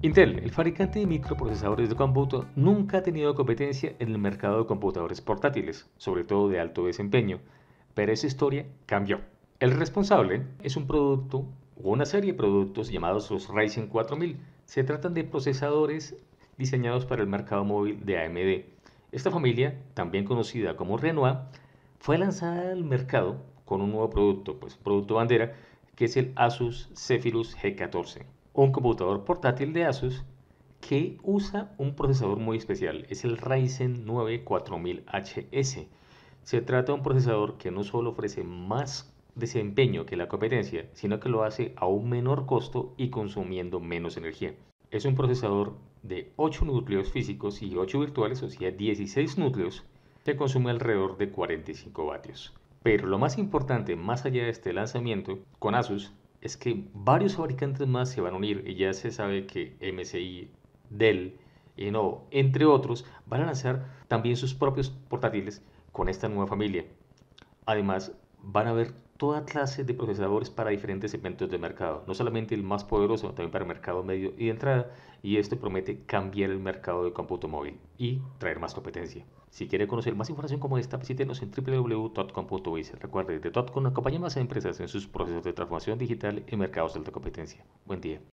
Intel, el fabricante de microprocesadores de cómputo, nunca ha tenido competencia en el mercado de computadores portátiles, sobre todo de alto desempeño, pero esa historia cambió. El responsable es un producto o una serie de productos llamados los Ryzen 4000. Se tratan de procesadores diseñados para el mercado móvil de AMD. Esta familia, también conocida como Renoir, fue lanzada al mercado con un nuevo producto, pues producto bandera, que es el Asus Zephyrus G14 un computador portátil de Asus que usa un procesador muy especial, es el Ryzen 9 4000HS. Se trata de un procesador que no solo ofrece más desempeño que la competencia, sino que lo hace a un menor costo y consumiendo menos energía. Es un procesador de 8 núcleos físicos y 8 virtuales, o sea 16 núcleos, que consume alrededor de 45 vatios. Pero lo más importante, más allá de este lanzamiento, con Asus es que varios fabricantes más se van a unir y ya se sabe que MSI, Dell, y no entre otros, van a lanzar también sus propios portátiles con esta nueva familia. Además, van a haber toda clase de procesadores para diferentes segmentos de mercado, no solamente el más poderoso, sino también para el mercado medio y de entrada, y esto promete cambiar el mercado de cómputo móvil y traer más competencia. Si quiere conocer más información como esta, visítenos en www.totcom.biz. Recuerde, de Totcom acompañamos a empresas en sus procesos de transformación digital y mercados de alta competencia. Buen día.